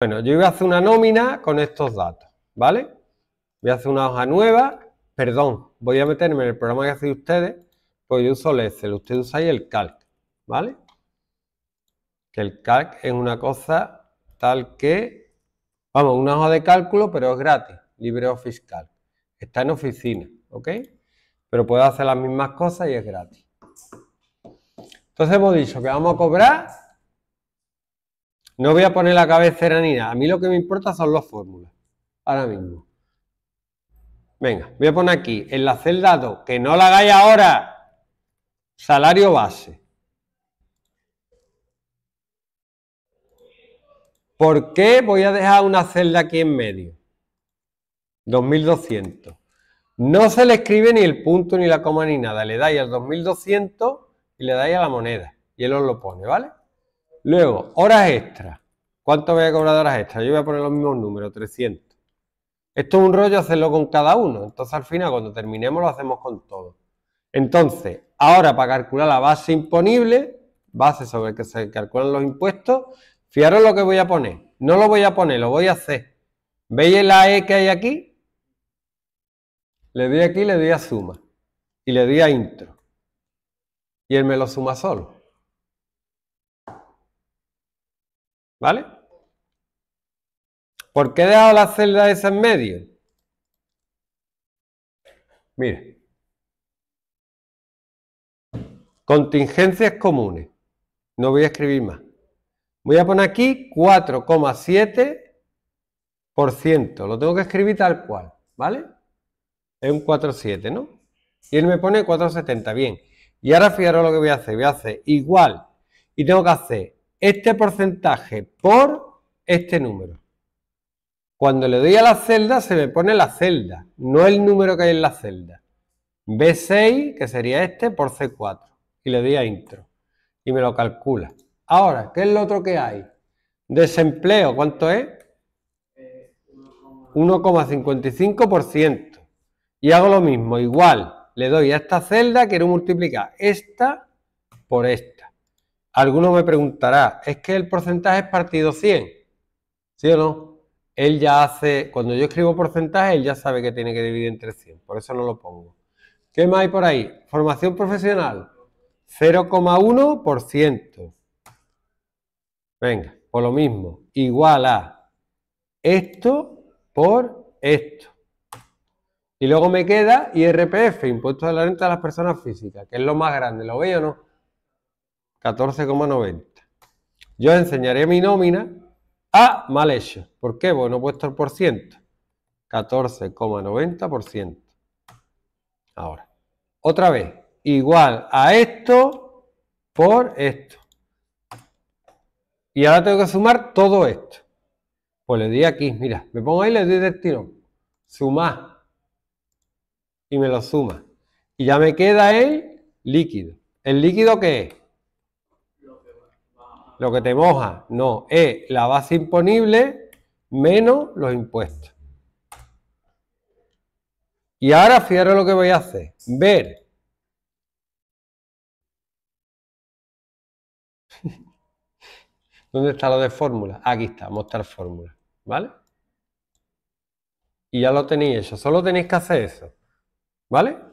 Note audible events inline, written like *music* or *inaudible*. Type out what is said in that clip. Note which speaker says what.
Speaker 1: Bueno, yo voy a hacer una nómina con estos datos, ¿vale? Voy a hacer una hoja nueva, perdón, voy a meterme en el programa que hace ustedes, pues yo uso el Excel, ustedes usáis el Calc, ¿vale? Que el Calc es una cosa tal que, vamos, una hoja de cálculo, pero es gratis, o fiscal, Está en oficina, ¿ok? Pero puedo hacer las mismas cosas y es gratis. Entonces hemos dicho que vamos a cobrar no voy a poner la cabecera ni nada. A mí lo que me importa son las fórmulas. Ahora mismo. Venga, voy a poner aquí, en la celda 2, que no la hagáis ahora. Salario base. ¿Por qué voy a dejar una celda aquí en medio? 2200. No se le escribe ni el punto, ni la coma, ni nada. Le dais al 2200 y le dais a la moneda. Y él os lo pone, ¿vale? Luego, horas extras. ¿Cuánto voy a cobrar de horas extras? Yo voy a poner los mismos números, 300. Esto es un rollo hacerlo con cada uno. Entonces, al final, cuando terminemos, lo hacemos con todo. Entonces, ahora para calcular la base imponible, base sobre la que se calculan los impuestos, fijaros lo que voy a poner. No lo voy a poner, lo voy a hacer. ¿Veis la E que hay aquí? Le doy aquí, le doy a suma. Y le doy a intro. Y él me lo suma solo. ¿Vale? ¿Por qué he dejado la celda esa en medio? Mire. Contingencias comunes. No voy a escribir más. Voy a poner aquí 4,7%. Lo tengo que escribir tal cual, ¿vale? Es un 4,7, ¿no? Y él me pone 4,70, bien. Y ahora fijaros lo que voy a hacer. Voy a hacer igual. Y tengo que hacer este porcentaje por este número. Cuando le doy a la celda se me pone la celda, no el número que hay en la celda. B6, que sería este, por C4. Y le doy a intro. Y me lo calcula. Ahora, ¿qué es lo otro que hay? Desempleo, ¿cuánto es? 1,55%. Y hago lo mismo, igual. Le doy a esta celda, quiero multiplicar esta por esta. Alguno me preguntará, ¿es que el porcentaje es partido 100? ¿Sí o no? Él ya hace, cuando yo escribo porcentaje, él ya sabe que tiene que dividir entre 100, por eso no lo pongo. ¿Qué más hay por ahí? Formación profesional, 0,1%. Venga, por lo mismo, igual a esto por esto. Y luego me queda IRPF, impuesto de la renta de las personas físicas, que es lo más grande, ¿lo veis o no? 14,90. Yo enseñaré mi nómina a mal hecho. ¿Por qué? Porque no he puesto el por ciento. 14,90%. Ahora, otra vez, igual a esto por esto. Y ahora tengo que sumar todo esto. Pues le di aquí, mira, me pongo ahí y le doy del tirón. Suma. Y me lo suma. Y ya me queda el líquido. ¿El líquido qué es? lo que te moja. No, es la base imponible menos los impuestos. Y ahora fijaros lo que voy a hacer. Ver. *laughs* ¿Dónde está lo de fórmula? Aquí está, mostrar fórmula. ¿Vale? Y ya lo tenéis hecho. Solo tenéis que hacer eso. ¿Vale?